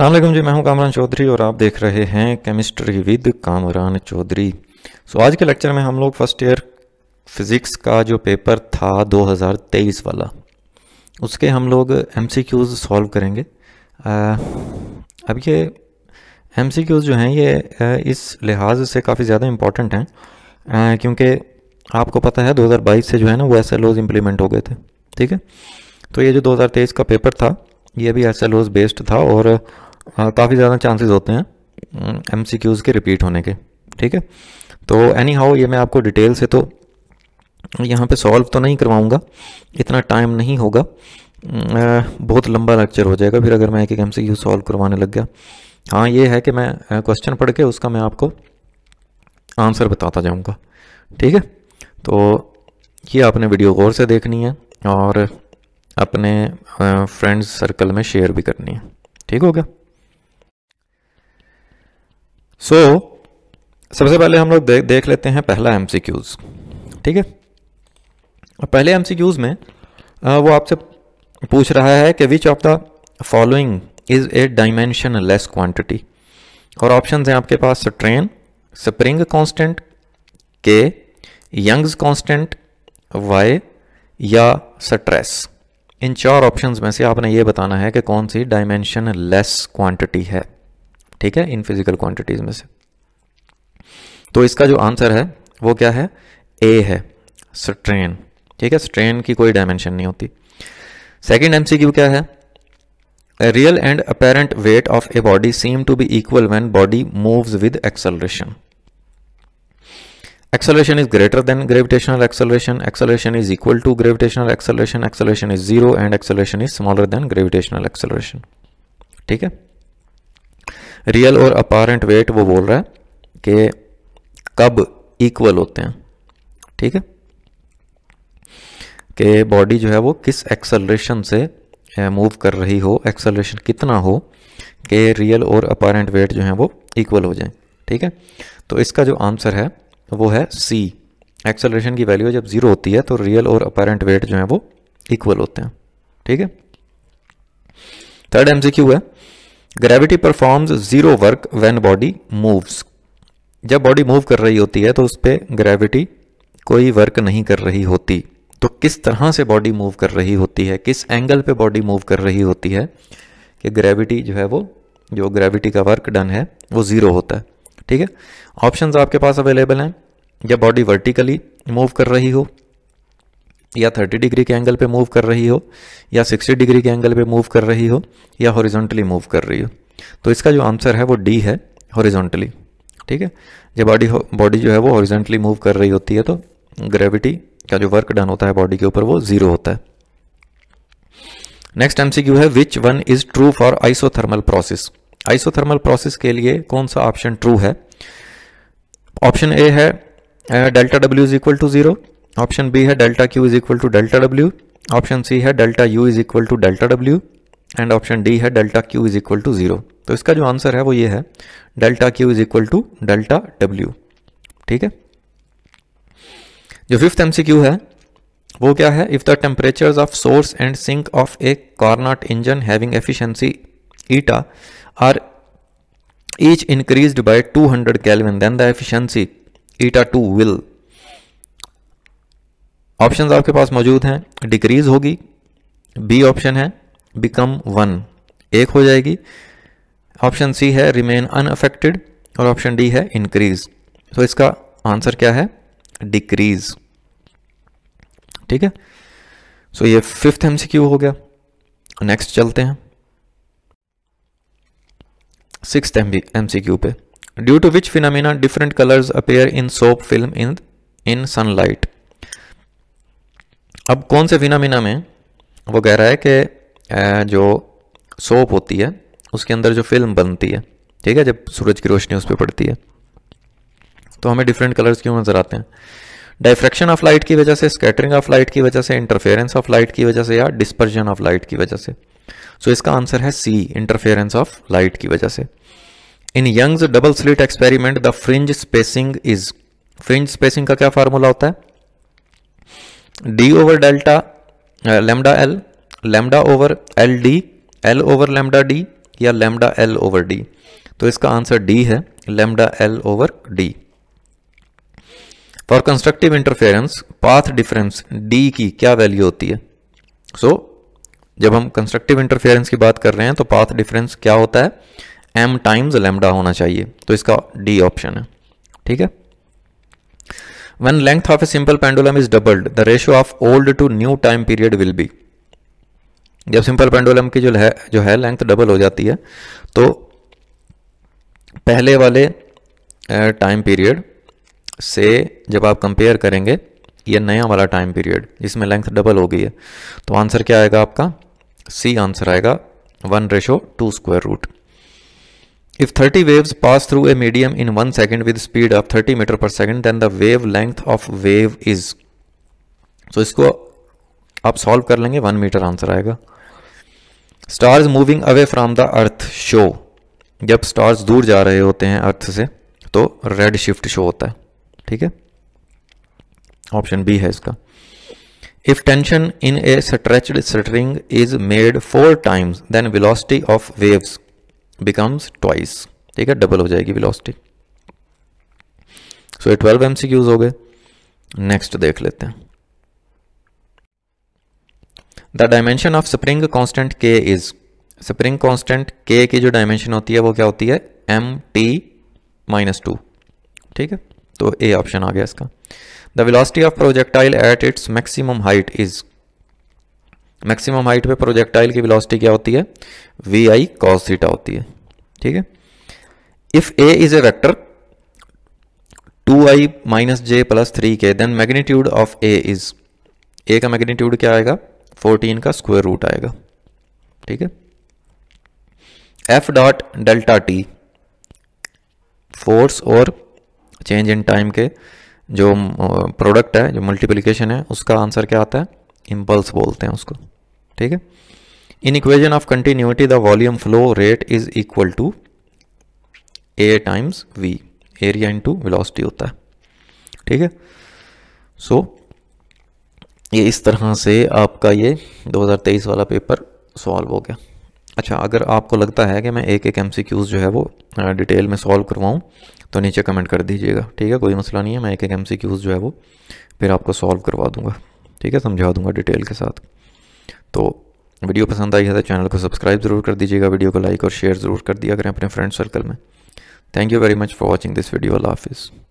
अल्लाम जी मैं हूं कामरान चौधरी और आप देख रहे हैं chemistry with Kamran Chaudhary so आज के लेक्चर में हम लोग फर्स्ट ईयर फिज़िक्स का जो पेपर था 2023 वाला उसके हम लोग एम सी क्यूज़ सॉल्व करेंगे आ, अब ये एम सी क्यूज़ जो हैं ये इस लिहाज से काफ़ी ज़्यादा इम्पॉर्टेंट हैं क्योंकि आपको पता है 2022 से जो है ना वो एस एल ओज इम्प्लीमेंट हो गए थे ठीक है तो ये जो 2023 का पेपर था ये भी एस एल ओज बेस्ड था और काफ़ी ज़्यादा चांसेस होते हैं एम सी क्यूज़ के रिपीट होने के ठीक है तो एनी हाउ ये मैं आपको डिटेल से तो यहाँ पे सॉल्व तो नहीं करवाऊँगा इतना टाइम नहीं होगा बहुत लंबा लेक्चर हो जाएगा फिर अगर मैं एक एक एम सी क्यू सॉल्व करवाने लग गया हाँ ये है कि मैं क्वेश्चन पढ़ के उसका मैं आपको आंसर बताता जाऊँगा ठीक है तो ये आपने वीडियो गौर से देखनी है और अपने फ्रेंड्स सर्कल में शेयर भी करनी है ठीक हो गया सो so, सबसे पहले हम लोग दे, देख लेते हैं पहला एम ठीक है पहले एम में आ, वो आपसे पूछ रहा है कि which of the following is a dimensionless quantity और ऑप्शन हैं आपके पास strain spring constant K Young's constant Y या स्ट्रेस इन चार ऑप्शंस में से आपने ये बताना है कि कौन सी डायमेंशन लेस क्वांटिटी है ठीक है इन फिजिकल क्वांटिटीज में से तो इसका जो आंसर है वो क्या है ए है स्ट्रेन ठीक है स्ट्रेन की कोई डायमेंशन नहीं होती सेकेंड एमसीक्यू क्या है real and apparent weight of a body seem to be equal when body moves with acceleration acceleration is greater than gravitational acceleration acceleration is equal to gravitational acceleration acceleration is zero and acceleration is smaller than gravitational acceleration ठीक है real और apparent wait वो बोल रहा है कि कब equal होते हैं ठीक है कि बॉडी जो है वो किस एक्सेलरेशन से मूव कर रही हो एक्सेलरेशन कितना हो कि रियल और अपारेंट वेट जो है वो इक्वल हो जाए ठीक है तो इसका जो आंसर है तो वो है सी एक्सेलरेशन की वैल्यू जब जीरो होती है तो रियल और अपेरेंट वेट जो है वो इक्वल होते हैं ठीक है थर्ड एमसीक्यू है gravity performs zero work when body moves जब बॉडी मूव कर रही होती है तो उस पर ग्रेविटी कोई वर्क नहीं कर रही होती तो किस तरह से बॉडी मूव कर रही होती है किस एंगल पे बॉडी मूव कर रही होती है कि ग्रेविटी जो है वो जो ग्रेविटी का वर्क डन है वो ज़ीरो होता है ठीक है ऑप्शंस आपके पास अवेलेबल हैं या बॉडी वर्टिकली मूव कर रही हो या 30 डिग्री के एंगल पे मूव कर रही हो या 60 डिग्री के एंगल पे मूव कर रही हो या हॉरिजॉन्टली मूव कर रही हो तो इसका जो आंसर है वो डी है हॉरिजॉन्टली ठीक है जब बॉडी बॉडी जो है वो हॉरिजॉन्टली मूव कर रही होती है तो ग्रेविटी का जो वर्क डन होता है बॉडी के ऊपर वो जीरो होता है नेक्स्ट एमसीक्यू है which one is true for isothermal process isothermal process के लिए कौन सा ऑप्शन ट्रू है ऑप्शन ए है delta W is equal to zero option B है delta Q is equal to delta W option C है delta U is equal to delta W and option D है delta Q is equal to zero तो इसका जो answer है वो ये है delta Q is equal to delta W ठीक है जो फिफ्थ एमसीक्यू है वो क्या है if the temperature of source and sink of a Carnot engine having efficiency eta are each increase by 200 kelvin then the efficiency eta two will option आपके पास मौजूद हैं डिक्रीज होगी बी ऑप्शन है बिकम वन एक हो जाएगी ऑप्शन सी है रिमेन अनअफेक्टेड और ऑप्शन डी है इंक्रीज तो इसका आंसर क्या है डिक्रीज ठीक है सो so ये फिफ्थ एमसीक्यू हो गया नेक्स्ट चलते हैं सिक्स एम सी क्यू पे due to which phenomena different colours appear in soap film in in sunlight अब कौन से फिनमिना में वो कह रहा है कि जो सोप होती है उसके अंदर जो फिल्म बनती है ठीक है जब सूरज की रोशनी उस पर पड़ती है तो हमें डिफरेंट कलर्स क्यों नज़र आते हैं डायफ्रेक्शन ऑफ लाइट की वजह से स्कैटरिंग ऑफ लाइट की वजह से इंटरफेरेंस ऑफ लाइट की वजह से या डिस्पर्जन ऑफ लाइट की वजह से सो so, इसका आंसर है सी इंटरफेरेंस ऑफ लाइट की वजह से in Young's double slit experiment the fringe spacing is fringe spacing का क्या फार्मूला होता है D over delta lambda L lambda over L D L over lambda D या लेमडा एल ओवर डी तो इसका आंसर डी है lambda L over D for constructive interference path difference D की क्या वैल्यू होती है सो जब हम कंस्ट्रक्टिव इंटरफेरेंस की बात कर रहे हैं तो पाथ डिफरेंस क्या होता है एम टाइम्स लेमडा होना चाहिए तो इसका डी ऑप्शन है ठीक है when length of a simple pendulum is doubled the ratio of old to new time period will be जब सिंपल पेंडुलम की जो है जो है लेंथ डबल हो जाती है तो पहले वाले टाइम पीरियड से जब आप कंपेयर करेंगे ये नया वाला टाइम पीरियड जिसमें लेंथ डबल हो गई है तो आंसर क्या आएगा आपका सी आंसर आएगा one ratio two square root thirty waves pass through a medium in one second with speed of thirty metre per second then the wave length of wave is so इसको आप solve कर लेंगे one metre answer आएगा stars moving away from the earth show जब stars दूर जा रहे होते हैं अर्थ से तो रेड शिफ्ट शो होता है ठीक है ऑप्शन बी है इसका If tension in a stretched string is made four times, then velocity of waves becomes twice. ठीक है डबल हो जाएगी velocity. सो ट्वेल्व ये 12 MCQs हो गए नेक्स्ट देख लेते हैं the dimension of spring constant K is spring constant K की जो डायमेंशन होती है वो क्या होती है एम टी माइनस टू ठीक है तो ए ऑप्शन आ गया इसका the velocity of projectile at its maximum height is maximum height पे प्रोजेक्टाइल की वेलोसिटी क्या होती है वी आई कॉस थीटा होती है ठीक है if A is a vector two I minus J plus three K then magnitude of A is A का मैग्नीट्यूड क्या आएगा फोर्टीन का स्क्वायर रूट आएगा ठीक है F dot delta T force और चेंज इन टाइम के जो प्रोडक्ट है जो मल्टीप्लीकेशन है उसका आंसर क्या आता है इम्पल्स बोलते हैं उसको ठीक है in equation of continuity the volume flow rate is equal to A times V area into velocity होता है ठीक है सो ये इस तरह से आपका ये 2023 वाला पेपर सॉल्व हो गया अच्छा अगर आपको लगता है कि मैं एक एक एम जो है वो डिटेल में सॉल्व करवाऊँ तो नीचे कमेंट कर दीजिएगा ठीक है कोई मसला नहीं है मैं एक एक एम जो है वो फिर आपको सॉल्व करवा दूँगा ठीक है समझा दूँगा डिटेल के साथ तो वीडियो पसंद आई है तो चैनल को सब्सक्राइब ज़रूर कर दीजिएगा वीडियो को लाइक और शेयर ज़रूर कर दिया करें अपने फ्रेंड सर्कल में thank you very much for watching this video अल्लाह हाफिज़